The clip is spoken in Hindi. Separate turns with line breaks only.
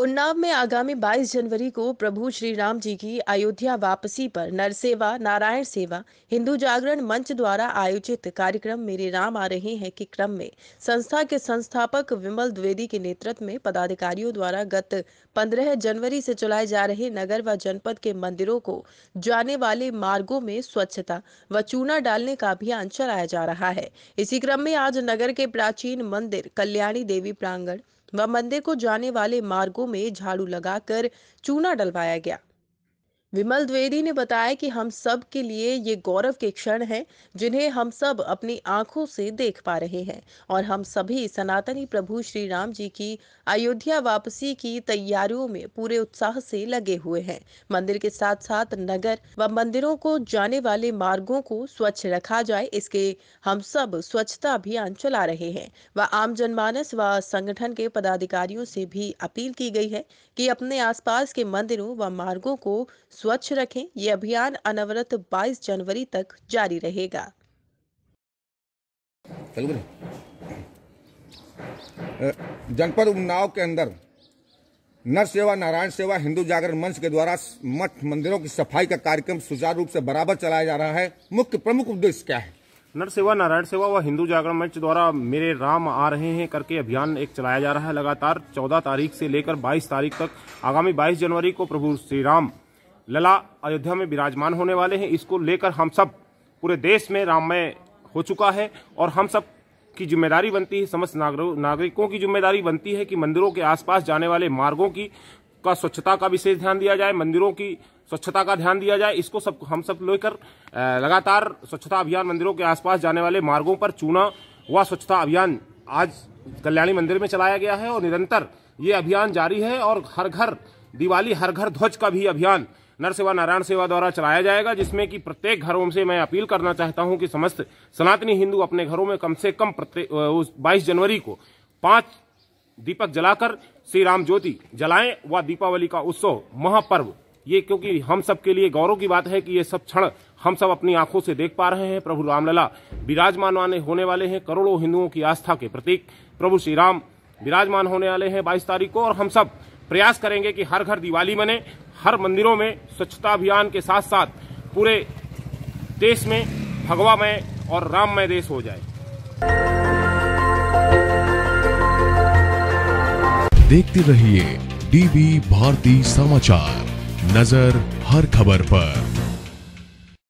उन्नाव में आगामी 22 जनवरी को प्रभु श्री राम जी की अयोध्या वापसी पर नरसेवा नारायण सेवा हिंदू जागरण मंच द्वारा आयोजित कार्यक्रम मेरे राम आ रहे हैं के क्रम में संस्था के संस्थापक विमल द्विवेदी के नेतृत्व में पदाधिकारियों द्वारा गत 15 जनवरी से चलाए जा रहे नगर व जनपद के मंदिरों को जाने वाले मार्गो में स्वच्छता व चूना डालने का अभियान चलाया जा रहा है इसी क्रम में आज नगर के प्राचीन मंदिर कल्याणी देवी प्रांगण व मंदिर को जाने वाले मार्गों में झाड़ू लगाकर चूना डलवाया गया विमल द्वेदी ने बताया कि हम सब के लिए ये गौरव के क्षण हैं जिन्हें हम सब अपनी आंखों से देख पा रहे हैं और हम सभी सनातनी प्रभु श्री राम जी की अयोध्या वापसी की तैयारियों में पूरे उत्साह से लगे हुए हैं मंदिर के साथ साथ नगर व मंदिरों को जाने वाले मार्गों को स्वच्छ रखा जाए इसके हम सब स्वच्छता अभियान चला रहे हैं व आम जनमानस व संगठन के पदाधिकारियों से भी अपील की गई है कि अपने आसपास के मंदिरों व मार्गों को स्वच्छ रखें ये अभियान अनवरत 22 जनवरी तक जारी रहेगा
जनपद उन्नाव के अंदर नर सेवा नारायण सेवा हिंदू जागरण मंच के द्वारा मठ मंदिरों की सफाई का कार्यक्रम सुचारू रूप से बराबर चलाया जा रहा है मुख्य प्रमुख उद्देश्य क्या है नर सेवा नारायण सेवा व हिंदू जागरण
मंच द्वारा मेरे राम आ रहे हैं करके अभियान एक चलाया जा रहा है लगातार 14 तारीख से लेकर 22 तारीख तक आगामी 22 जनवरी को प्रभु श्री राम लला अयोध्या में विराजमान होने वाले हैं इसको लेकर हम सब पूरे देश में राममय हो चुका है और हम सब की जिम्मेदारी बनती है समस्त नागरिकों की जिम्मेदारी बनती है कि मंदिरों के आसपास जाने वाले मार्गों की का स्वच्छता का विशेष ध्यान दिया जाए मंदिरों की स्वच्छता का ध्यान दिया जाए इसको सब हम सब लेकर लगातार स्वच्छता अभियान मंदिरों के आसपास जाने वाले मार्गों पर चूना व स्वच्छता अभियान आज कल्याणी मंदिर में चलाया गया है और निरंतर ये अभियान जारी है और हर घर दिवाली हर घर ध्वज का भी अभियान नर सेवा नारायण सेवा द्वारा चलाया जाएगा जिसमें कि प्रत्येक घरों से मैं अपील करना चाहता हूं कि समस्त सनातनी हिंदू अपने घरों में कम से कम प्रत्येक उस बाईस जनवरी को पांच दीपक जलाकर श्री राम ज्योति जलाएं व दीपावली का उत्सव महापर्व ये क्योंकि हम सब के लिए गौरव की बात है कि ये सब क्षण हम सब अपनी आंखों से देख पा रहे हैं प्रभु रामलला विराजमान वाने होने वाले हैं करोड़ों हिंदुओं की आस्था के प्रतीक प्रभु श्री राम विराजमान होने वाले हैं बाईस तारीख को और हम सब प्रयास करेंगे कि हर घर दिवाली मने हर मंदिरों में स्वच्छता अभियान के साथ साथ पूरे देश में भगवामय और राममय देश हो जाए
देखते रहिए
डीबी भारती समाचार नजर हर खबर पर